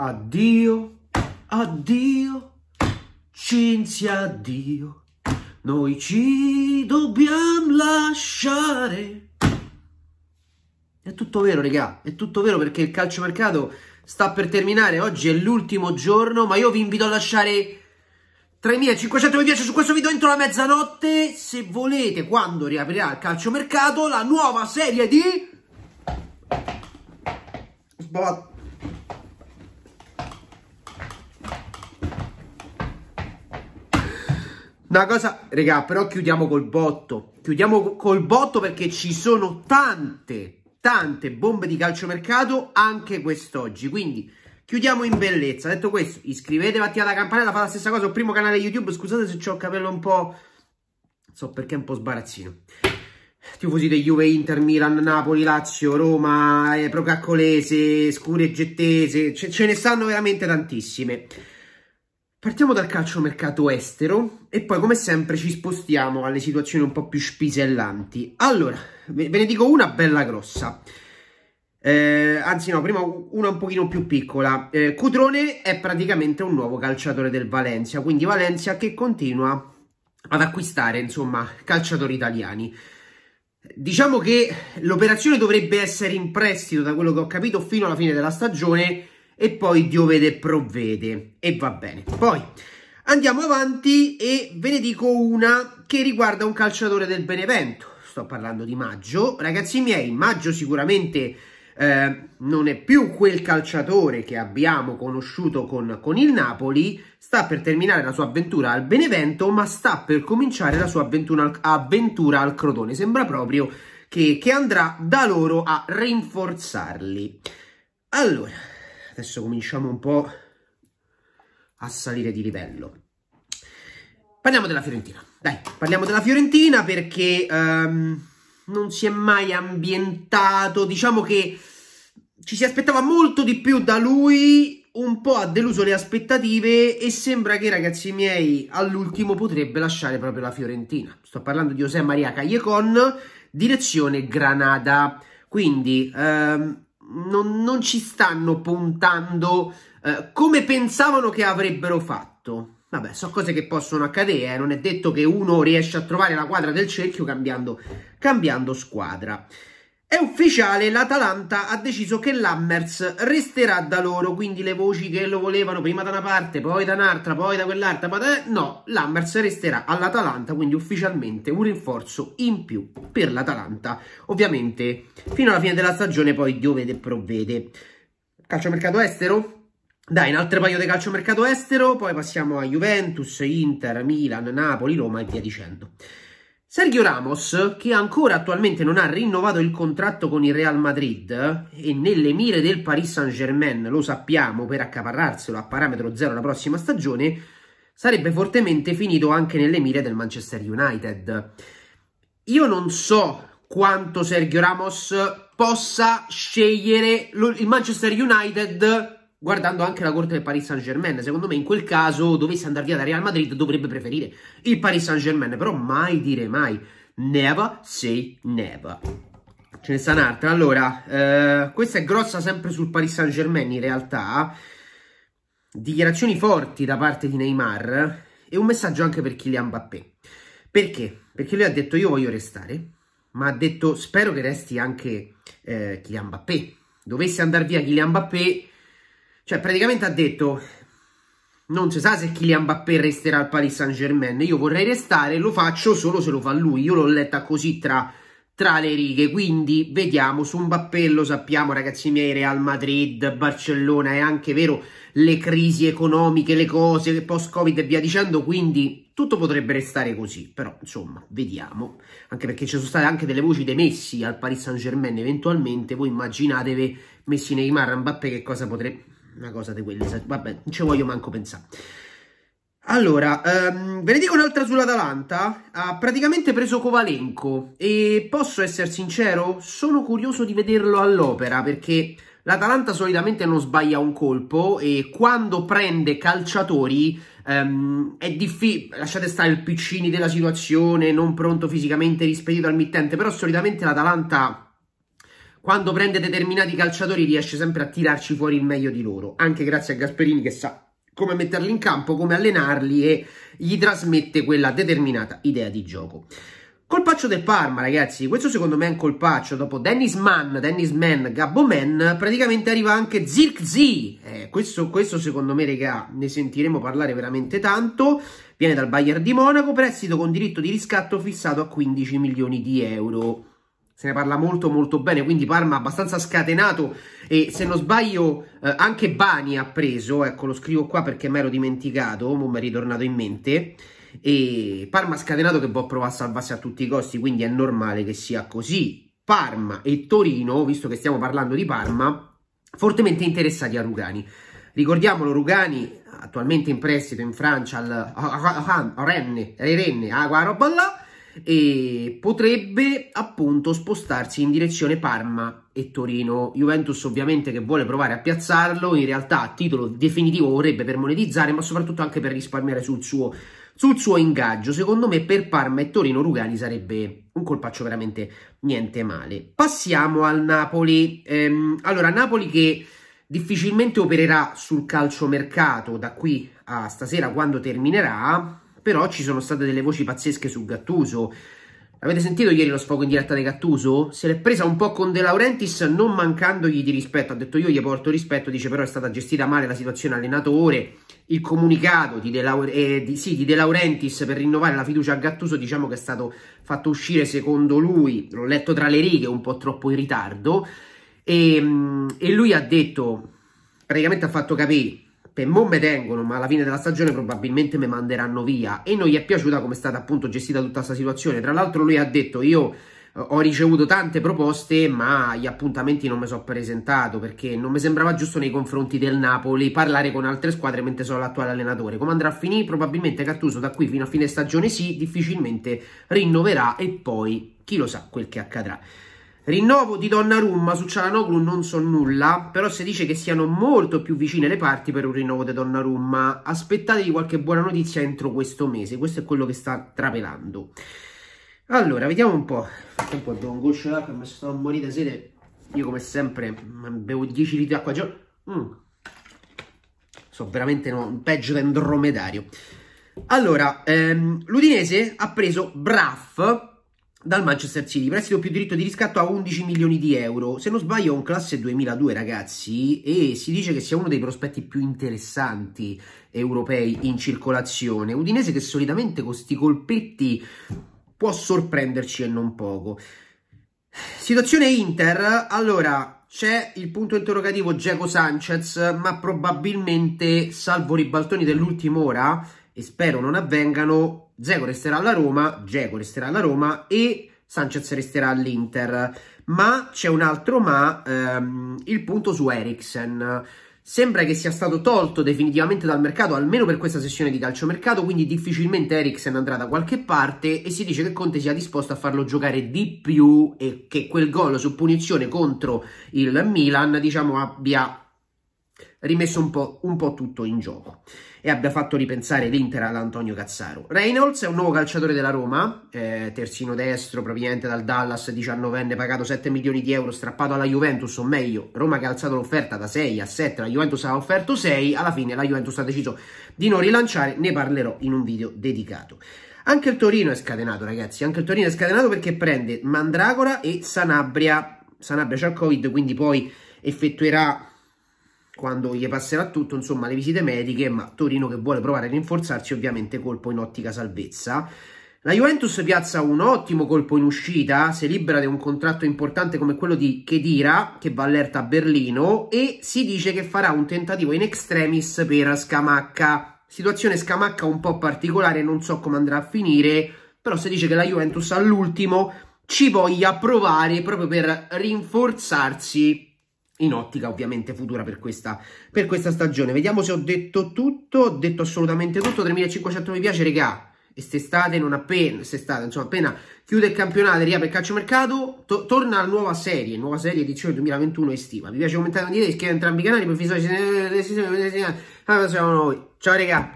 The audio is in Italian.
Addio, addio, Cinzia, addio, noi ci dobbiamo lasciare. È tutto vero, regà, è tutto vero perché il calciomercato sta per terminare, oggi è l'ultimo giorno, ma io vi invito a lasciare 3.500 mi piace su questo video entro la mezzanotte, se volete, quando riaprirà il calciomercato, la nuova serie di... Sbot. Una cosa, regà, però chiudiamo col botto. Chiudiamo col botto perché ci sono tante, tante bombe di calciomercato anche quest'oggi. Quindi chiudiamo in bellezza. Detto questo, iscrivetevi, attivate la campanella, fate la stessa cosa Il primo canale YouTube. Scusate se ho il capello un po'... So perché è un po' sbarazzino. Tifosi del Juve, Inter, Milan, Napoli, Lazio, Roma, eh, Procaccolese, Scureggettese. Ce, ce ne stanno veramente tantissime. Partiamo dal calciomercato estero e poi come sempre ci spostiamo alle situazioni un po' più spisellanti. Allora, ve ne dico una bella grossa. Eh, anzi no, prima una un pochino più piccola. Eh, Cutrone è praticamente un nuovo calciatore del Valencia, quindi Valencia che continua ad acquistare, insomma, calciatori italiani. Diciamo che l'operazione dovrebbe essere in prestito, da quello che ho capito, fino alla fine della stagione e poi Dio vede e provvede e va bene. Poi andiamo avanti e ve ne dico una che riguarda un calciatore del Benevento. Sto parlando di Maggio. Ragazzi miei, Maggio sicuramente eh, non è più quel calciatore che abbiamo conosciuto con, con il Napoli, sta per terminare la sua avventura al Benevento, ma sta per cominciare la sua avventura al, avventura al Crotone. Sembra proprio che, che andrà da loro a rinforzarli. Allora, adesso cominciamo un po' a salire di livello. Parliamo della Fiorentina, dai, parliamo della Fiorentina perché um, non si è mai ambientato, diciamo che ci si aspettava molto di più da lui, un po' ha deluso le aspettative e sembra che ragazzi miei all'ultimo potrebbe lasciare proprio la Fiorentina. Sto parlando di José María Callecon, direzione Granada, quindi... Um, non, non ci stanno puntando eh, come pensavano che avrebbero fatto. Vabbè, sono cose che possono accadere, eh. non è detto che uno riesce a trovare la quadra del cerchio cambiando, cambiando squadra. È ufficiale, l'Atalanta ha deciso che l'Hammers resterà da loro, quindi le voci che lo volevano prima da una parte, poi da un'altra, poi da quell'altra, poi da... no, l'Hammers resterà all'Atalanta, quindi ufficialmente un rinforzo in più per l'Atalanta. Ovviamente fino alla fine della stagione poi Dio vede e provvede. Calciomercato estero? Dai, un altro paio di calciomercato estero, poi passiamo a Juventus, Inter, Milan, Napoli, Roma e via dicendo. Sergio Ramos, che ancora attualmente non ha rinnovato il contratto con il Real Madrid e nelle mire del Paris Saint-Germain, lo sappiamo, per accaparrarselo a parametro zero la prossima stagione, sarebbe fortemente finito anche nelle mire del Manchester United. Io non so quanto Sergio Ramos possa scegliere il Manchester United guardando anche la corte del Paris Saint Germain. Secondo me in quel caso dovesse andare via da Real Madrid dovrebbe preferire il Paris Saint Germain, però mai dire mai. Never say never. Ce ne sta un'altra. Allora, eh, questa è grossa sempre sul Paris Saint Germain in realtà. Dichiarazioni forti da parte di Neymar e un messaggio anche per Kylian Mbappé. Perché? Perché lui ha detto io voglio restare, ma ha detto spero che resti anche eh, Kylian Mbappé. Dovesse andare via Kylian Mbappé, cioè, praticamente ha detto, non si sa se Kylian Mbappé resterà al Paris Saint-Germain, io vorrei restare, lo faccio solo se lo fa lui. Io l'ho letta così tra, tra, le righe, quindi vediamo, su Mbappé lo sappiamo, ragazzi miei, Real Madrid, Barcellona, è anche vero, le crisi economiche, le cose, post-Covid e via dicendo, quindi tutto potrebbe restare così. Però, insomma, vediamo, anche perché ci sono state anche delle voci dei Messi al Paris Saint-Germain, eventualmente, voi immaginatevi Messi, Neymar, Mbappé, che cosa potrebbe una cosa di quelle, vabbè, non ci voglio manco pensare. Allora, um, ve ne dico un'altra sull'Atalanta, ha praticamente preso Covalenco e posso essere sincero, sono curioso di vederlo all'opera perché l'Atalanta solitamente non sbaglia un colpo e quando prende calciatori um, è difficile, lasciate stare il piccini della situazione, non pronto fisicamente rispedito al mittente, però solitamente l'Atalanta quando prende determinati calciatori riesce sempre a tirarci fuori il meglio di loro, anche grazie a Gasperini che sa come metterli in campo, come allenarli e gli trasmette quella determinata idea di gioco. Colpaccio del Parma, ragazzi, questo secondo me è un colpaccio. Dopo Dennis Mann, Dennis Mann, Gabbo Mann, praticamente arriva anche Zirk Z. Eh, questo, questo, secondo me, regà, ne sentiremo parlare veramente tanto. Viene dal Bayern di Monaco, prestito con diritto di riscatto fissato a 15 milioni di euro se ne parla molto molto bene, quindi Parma abbastanza scatenato e se non sbaglio eh, anche Bani ha preso, ecco lo scrivo qua perché mi ero dimenticato, non mi è ritornato in mente, e Parma scatenato che può provare a salvarsi a tutti i costi, quindi è normale che sia così. Parma e Torino, visto che stiamo parlando di Parma, fortemente interessati a Rugani. Ricordiamolo, Rugani attualmente in prestito in Francia al Rennes, Rennes, ah, quella e potrebbe appunto spostarsi in direzione Parma e Torino. Juventus ovviamente che vuole provare a piazzarlo, in realtà a titolo definitivo vorrebbe per monetizzare ma soprattutto anche per risparmiare sul suo, sul suo ingaggio. Secondo me per Parma e Torino Rugani sarebbe un colpaccio veramente niente male. Passiamo al Napoli. Ehm, allora Napoli che difficilmente opererà sul calciomercato da qui a stasera quando terminerà però ci sono state delle voci pazzesche su Gattuso. Avete sentito ieri lo sfogo in diretta di Gattuso? Se l'è presa un po' con De Laurentiis, non mancandogli di rispetto. Ha detto io gli porto rispetto, dice però è stata gestita male la situazione allenatore. Il comunicato di De, Laure- eh, di, sì, di de Laurentiis per rinnovare la fiducia a Gattuso diciamo che è stato fatto uscire secondo lui, l'ho letto tra le righe, un po' troppo in ritardo. E, ehm, e lui ha detto, praticamente ha fatto capire per mo' me tengono, ma alla fine della stagione probabilmente mi manderanno via. E non gli è piaciuta come è stata appunto gestita tutta questa situazione. Tra l'altro lui ha detto io eh, ho ricevuto tante proposte, ma gli appuntamenti non mi sono presentato perché non mi sembrava giusto nei confronti del Napoli parlare con altre squadre mentre sono l'attuale allenatore. Come andrà a finire? Probabilmente Cattuso da qui fino a fine stagione sì, difficilmente rinnoverà e poi chi lo sa quel che accadrà. Rinnovo di Donnarumma su Cianoglu non so nulla, però si dice che siano molto più vicine le parti per un rinnovo di Donnarumma. Aspettatevi qualche buona notizia entro questo mese, questo è quello che sta trapelando. Allora, vediamo un po'. Intanto abbiamo un goccio d'acqua, mi sto morita sete. Io come sempre mm, bevo 10 litri d'acqua al giorno. Mm. So veramente no, peggio da andromedario. Allora, ehm, l'Udinese ha preso Braff dal Manchester City, prestito più diritto di riscatto a 11 milioni di euro. Se non sbaglio è un classe 2002 ragazzi e si dice che sia uno dei prospetti più interessanti europei in circolazione. Udinese che solitamente con questi colpetti può sorprenderci e non poco. Situazione Inter, allora c'è il punto interrogativo Diego Sanchez, ma probabilmente salvo ribaltoni dell'ultima ora, e spero non avvengano, Zeco resterà alla Roma, Dzeko resterà alla Roma e Sanchez resterà all'Inter. Ma c'è un altro ma, ehm, il punto su Eriksen. Sembra che sia stato tolto definitivamente dal mercato, almeno per questa sessione di calciomercato, quindi difficilmente Eriksen andrà da qualche parte e si dice che Conte sia disposto a farlo giocare di più e che quel gol su punizione contro il Milan, diciamo, abbia rimesso un po', un po', tutto in gioco e abbia fatto ripensare l'Inter all'Antonio Cazzaro. Reynolds è un nuovo calciatore della Roma, eh, terzino destro proveniente dal Dallas, 19enne, pagato 7 milioni di euro, strappato alla Juventus, o meglio, Roma che ha alzato l'offerta da 6 a 7, la Juventus ha offerto 6, alla fine la Juventus ha deciso di non rilanciare, ne parlerò in un video dedicato. Anche il Torino è scatenato, ragazzi. Anche il Torino è scatenato perché prende Mandragora e Sanabria. Sanabria c'ha il Covid, quindi poi effettuerà quando gli passerà tutto, insomma, le visite mediche, ma Torino che vuole provare a rinforzarsi ovviamente colpo in ottica salvezza. La Juventus piazza un ottimo colpo in uscita, si libera di un contratto importante come quello di Chedira, che va allerta a Berlino, e si dice che farà un tentativo in extremis per Scamacca. Situazione Scamacca un po' particolare, non so come andrà a finire, però si dice che la Juventus all'ultimo ci voglia provare proprio per rinforzarsi in ottica ovviamente futura per questa, per questa stagione. Vediamo se ho detto tutto, ho detto assolutamente tutto, 3500 mi piace, regà, e se estate non appena, se estate, insomma, appena chiude il campionato, e riapre il calciomercato, to torna la nuova serie, nuova serie edizione 2021 estiva. Mi piace commentare, iscrivetevi a entrambi i canali, per visore, ciao regà.